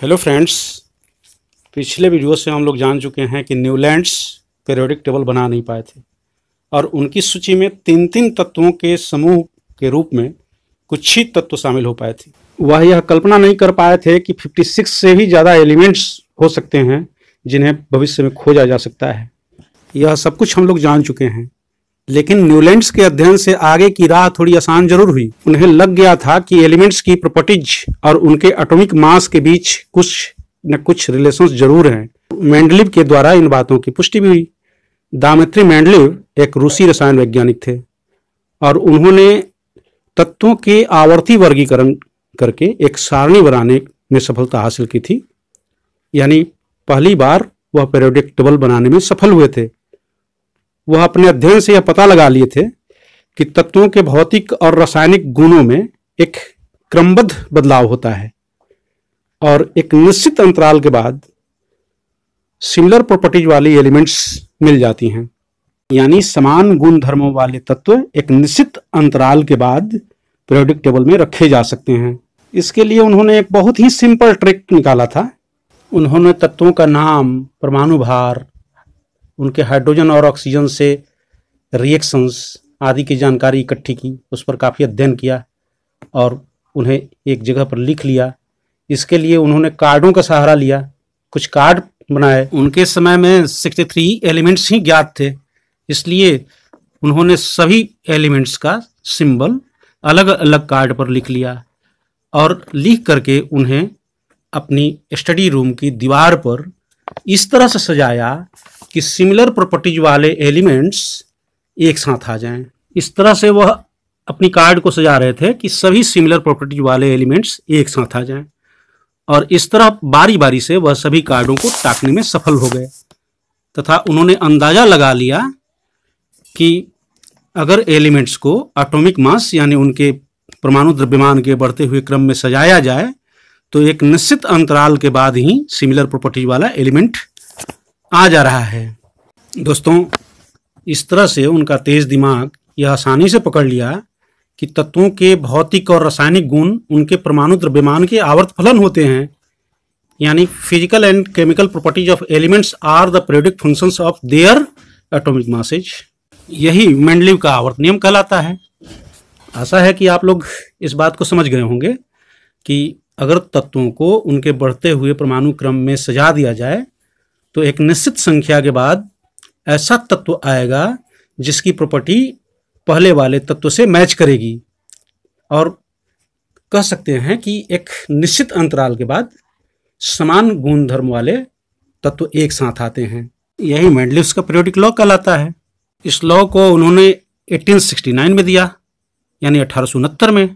hello friends पिछले video से हम लोग जान चुके हैं कि न्यूलैंड्स पेरियोडिक टेबल बना नहीं पाए थे और उनकी सूची में तीन तीन तत्वों के समूह के रूप में कुछ ही तत्व शामिल हो पाए थे वह यह कल्पना नहीं कर पाए थे कि 56 से भी ज़्यादा एलिमेंट्स हो सकते हैं जिन्हें भविष्य में खोजा जा सकता है यह सब कुछ हम लोग जान चुके हैं लेकिन न्यूलैंड्स के अध्ययन से आगे की राह थोड़ी आसान जरूर हुई उन्हें लग गया था कि एलिमेंट्स की प्रॉपर्टीज और उनके एटॉमिक मास के बीच कुछ न कुछ रिलेशंस जरूर हैं मेंडलिव के द्वारा इन बातों की पुष्टि भी हुई दामित्री मेंडलिव एक रूसी रसायन वैज्ञानिक थे और उन्होंने तत्वों के आवर्ती वर्गीकरण करके एक सारणी बनाने में सफलता हासिल की थी यानी पहली बार वह पेरोडिक्टेबल टेबल बनाने में सफल हुए थे वह अपने अध्ययन से यह पता लगा लिए थे कि तत्वों के भौतिक और रासायनिक गुणों में एक क्रमबद्ध बदलाव होता है और एक निश्चित अंतराल के बाद सिमिलर प्रॉपर्टीज वाली एलिमेंट्स मिल जाती हैं यानी समान गुण धर्मों वाले तत्व एक निश्चित अंतराल के बाद प्रोडिक टेबल में रखे जा सकते हैं इसके लिए उन्होंने एक बहुत ही सिंपल ट्रिक निकाला था उन्होंने तत्वों का नाम परमाणु भार उनके हाइड्रोजन और ऑक्सीजन से रिएक्शंस आदि की जानकारी इकट्ठी की उस पर काफ़ी अध्ययन किया और उन्हें एक जगह पर लिख लिया इसके लिए उन्होंने कार्डों का सहारा लिया कुछ कार्ड बनाए उनके समय में सिक्सटी थ्री एलिमेंट्स ही ज्ञात थे इसलिए उन्होंने सभी एलिमेंट्स का सिंबल अलग अलग कार्ड पर लिख लिया और लिख करके उन्हें अपनी स्टडी रूम की दीवार पर इस तरह से सजाया कि सिमिलर प्रॉपर्टीज वाले एलिमेंट्स एक साथ आ जाएं इस तरह से वह अपनी कार्ड को सजा रहे थे कि सभी सिमिलर प्रॉपर्टीज वाले एलिमेंट्स एक साथ आ जाएं और इस तरह बारी बारी से वह सभी कार्डों को टाकने में सफल हो गए तथा उन्होंने अंदाज़ा लगा लिया कि अगर एलिमेंट्स को एटॉमिक मास यानी उनके परमाणु द्रव्यमान के बढ़ते हुए क्रम में सजाया जाए तो एक निश्चित अंतराल के बाद ही सिमिलर प्रॉपर्टीज वाला एलिमेंट आ जा रहा है दोस्तों इस तरह से उनका तेज दिमाग यह आसानी से पकड़ लिया कि तत्वों के भौतिक और रासायनिक गुण उनके परमाणु द्रव्यमान के आवर्त फलन होते हैं यानी physical and chemical properties of elements are the periodic functions of their atomic masses यही मेंडलिव का आवर्त नियम कहलाता है आशा है कि आप लोग इस बात को समझ गए होंगे कि अगर तत्वों को उनके बढ़ते हुए परमाणु क्रम में सजा दिया जाए तो एक निश्चित संख्या के बाद ऐसा तत्व आएगा जिसकी प्रॉपर्टी पहले वाले तत्व से मैच करेगी और कह सकते हैं कि एक निश्चित अंतराल के बाद समान गुणधर्म वाले तत्व एक साथ आते हैं यही मेंडलिव्स का पीरियोडिक लॉ कहलाता है इस लॉ को उन्होंने 1869 में दिया यानी अठारह में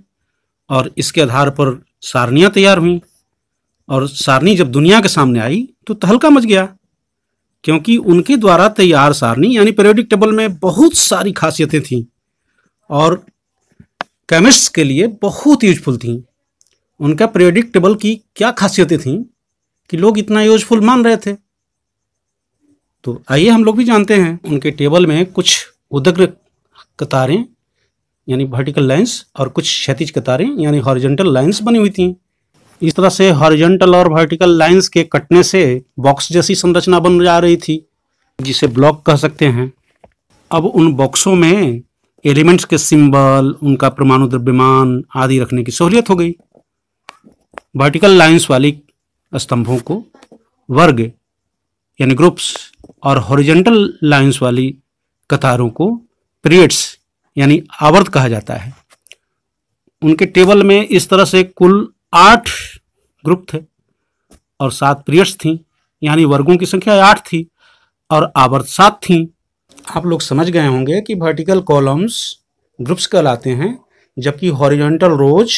और इसके आधार पर सारणियाँ तैयार हुई और सारणी जब दुनिया के सामने आई तो तहलका मच गया क्योंकि उनके द्वारा तैयार सारणी यानी पेरियोडिक टेबल में बहुत सारी खासियतें थीं और केमिस्ट्स के लिए बहुत यूजफुल थीं उनका पेरियोडिक टेबल की क्या खासियतें थीं कि लोग इतना यूजफुल मान रहे थे तो आइए हम लोग भी जानते हैं उनके टेबल में कुछ उदग्र कतारें यानी वर्टिकल लाइंस और कुछ क्षतिज कतारें यानी हॉरिजेंटल लाइंस बनी हुई थी इस तरह से हॉरिजेंटल और वर्टिकल लाइंस के कटने से बॉक्स जैसी संरचना बन जा रही थी जिसे ब्लॉक कह सकते हैं अब उन बॉक्सों में एलिमेंट्स के सिंबल उनका परमाणु द्रव्यमान आदि रखने की सहूलियत हो गई वर्टिकल लाइंस वाली स्तंभों को वर्ग यानी ग्रुप्स और हॉरिजेंटल लाइंस वाली कतारों को पीरियड्स यानी आवर्त कहा जाता है उनके टेबल में इस तरह से कुल आठ ग्रुप थे और सात पीरियड्स थी यानी वर्गों की संख्या आठ थी और आवर्त सात थी आप लोग समझ गए होंगे कि वर्टिकल कॉलम्स ग्रुप्स कहलाते हैं जबकि हॉरिजॉन्टल रोज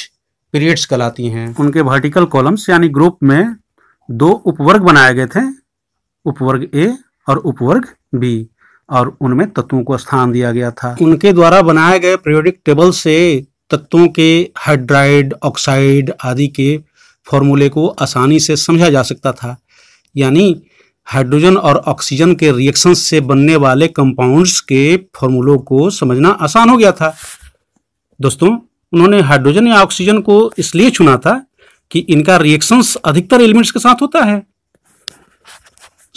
पीरियड्स कहलाती हैं उनके वर्टिकल कॉलम्स यानी ग्रुप में दो उपवर्ग बनाए गए थे उपवर्ग ए और उपवर्ग बी और उनमें तत्वों को स्थान दिया गया था उनके द्वारा बनाए गए पीरियोडिक टेबल से तत्वों के हाइड्राइड ऑक्साइड आदि के फॉर्मूले को आसानी से समझा जा सकता था यानी हाइड्रोजन और ऑक्सीजन के रिएक्शन से बनने वाले कंपाउंड्स के फॉर्मूलों को समझना आसान हो गया था दोस्तों उन्होंने हाइड्रोजन या ऑक्सीजन को इसलिए चुना था कि इनका रिएक्शंस अधिकतर एलिमेंट्स के साथ होता है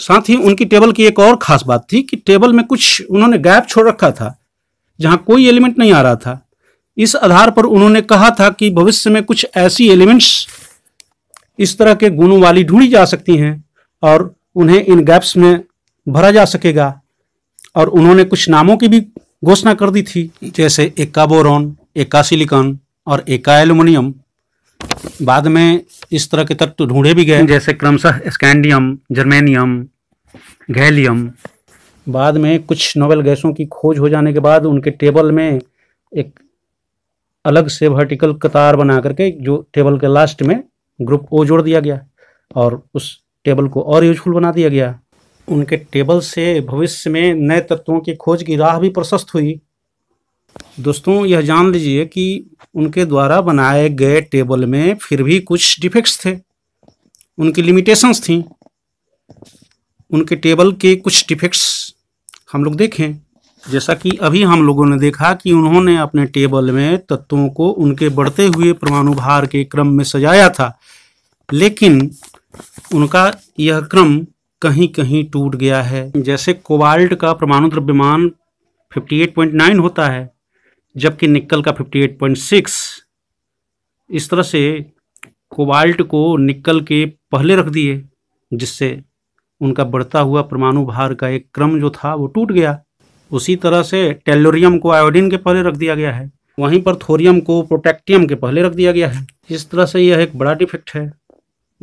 साथ ही उनकी टेबल की एक और खास बात थी कि टेबल में कुछ उन्होंने गैप छोड़ रखा था जहां कोई एलिमेंट नहीं आ रहा था इस आधार पर उन्होंने कहा था कि भविष्य में कुछ ऐसी एलिमेंट्स इस तरह के गुणों वाली ढूंढी जा सकती हैं और उन्हें इन गैप्स में भरा जा सकेगा और उन्होंने कुछ नामों की भी घोषणा कर दी थी जैसे एका बोरॉन एका सिलिकॉन और एका एल्यूमिनियम बाद में इस तरह के तत्व ढूंढे भी गए जैसे क्रमशः स्कैंडियम जर्मेनियम गैलियम बाद में कुछ नोबेल गैसों की खोज हो जाने के बाद उनके टेबल में एक अलग से वर्टिकल कतार बना करके जो टेबल के लास्ट में ग्रुप ओ जोड़ दिया गया और उस टेबल को और यूजफुल बना दिया गया उनके टेबल से भविष्य में नए तत्वों की खोज की राह भी प्रशस्त हुई दोस्तों यह जान लीजिए कि उनके द्वारा बनाए गए टेबल में फिर भी कुछ डिफेक्ट्स थे उनकी लिमिटेशंस थी उनके टेबल के कुछ डिफेक्ट्स हम लोग देखें जैसा कि अभी हम लोगों ने देखा कि उन्होंने अपने टेबल में तत्वों को उनके बढ़ते हुए परमाणु भार के क्रम में सजाया था लेकिन उनका यह क्रम कहीं कहीं टूट गया है जैसे कोबाल्ट का परमाणु द्रव्यमान 58.9 होता है जबकि निकल का 58.6 इस तरह से कोबाल्ट को निकल के पहले रख दिए जिससे उनका बढ़ता हुआ परमाणु भार का एक क्रम जो था वो टूट गया उसी तरह से टेलोरियम को आयोडीन के पहले रख दिया गया है वहीं पर थोरियम को प्रोटेक्टियम के पहले रख दिया गया है इस तरह से यह एक बड़ा डिफेक्ट है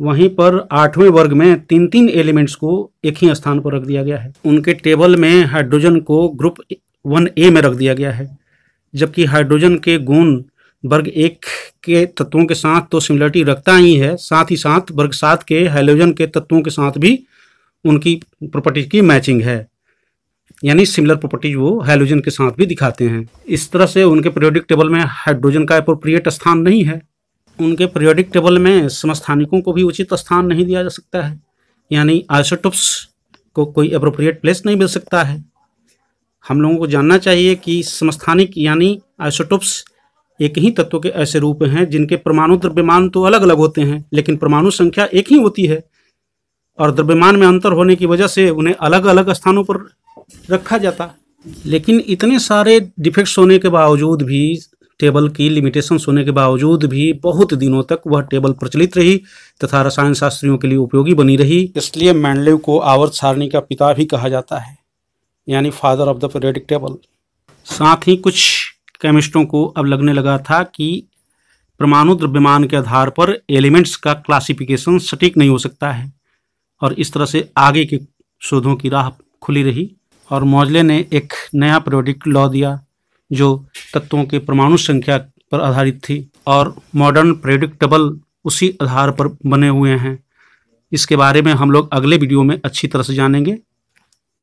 वहीं पर आठवें वर्ग में तीन तीन एलिमेंट्स को एक ही स्थान पर रख दिया गया है उनके टेबल में हाइड्रोजन को ग्रुप वन ए में रख दिया गया है जबकि हाइड्रोजन के गुण वर्ग एक के तत्वों के साथ तो सिमिलरिटी रखता ही है साथ ही साथ वर्ग सात के हाइड्रोजन के तत्वों के साथ भी उनकी प्रॉपर्टी की मैचिंग है यानी सिमिलर प्रॉपर्टीज वो हाइड्रोजन के साथ भी दिखाते हैं इस तरह से उनके पीरियोडिक टेबल में हाइड्रोजन का अप्रोप्रिएट स्थान नहीं है उनके पीरियोडिक टेबल में समस्थानिकों को भी उचित स्थान नहीं दिया जा सकता है यानी आइसोटोप्स को कोई अप्रोप्रिएट प्लेस नहीं मिल सकता है हम लोगों को जानना चाहिए कि समस्थानिक यानी आइसोटोप्स एक ही तत्व के ऐसे रूप हैं जिनके परमाणु द्रव्यमान तो अलग अलग होते हैं लेकिन परमाणु संख्या एक ही होती है और द्रव्यमान में अंतर होने की वजह से उन्हें अलग अलग स्थानों पर रखा जाता लेकिन इतने सारे डिफेक्ट्स होने के बावजूद भी टेबल की लिमिटेशन होने के बावजूद भी बहुत दिनों तक वह टेबल प्रचलित रही तथा रसायन शास्त्रियों के लिए उपयोगी बनी रही इसलिए मैंडलेव को आवर्त सारणी का पिता भी कहा जाता है यानी father of the periodic table साथ ही कुछ केमिस्टों को अब लगने लगा था कि परमाणु द्रव्यमान के आधार पर एलिमेंट्स का क्लासिफिकेशन सटीक नहीं हो सकता है और इस तरह से आगे के शोधों की राह खुली रही और मौजले ने एक नया पीरियोडिक लॉ दिया जो तत्वों के परमाणु संख्या पर आधारित थी और मॉडर्न पीरियोडिक टेबल उसी आधार पर बने हुए हैं इसके बारे में हम लोग अगले वीडियो में अच्छी तरह से जानेंगे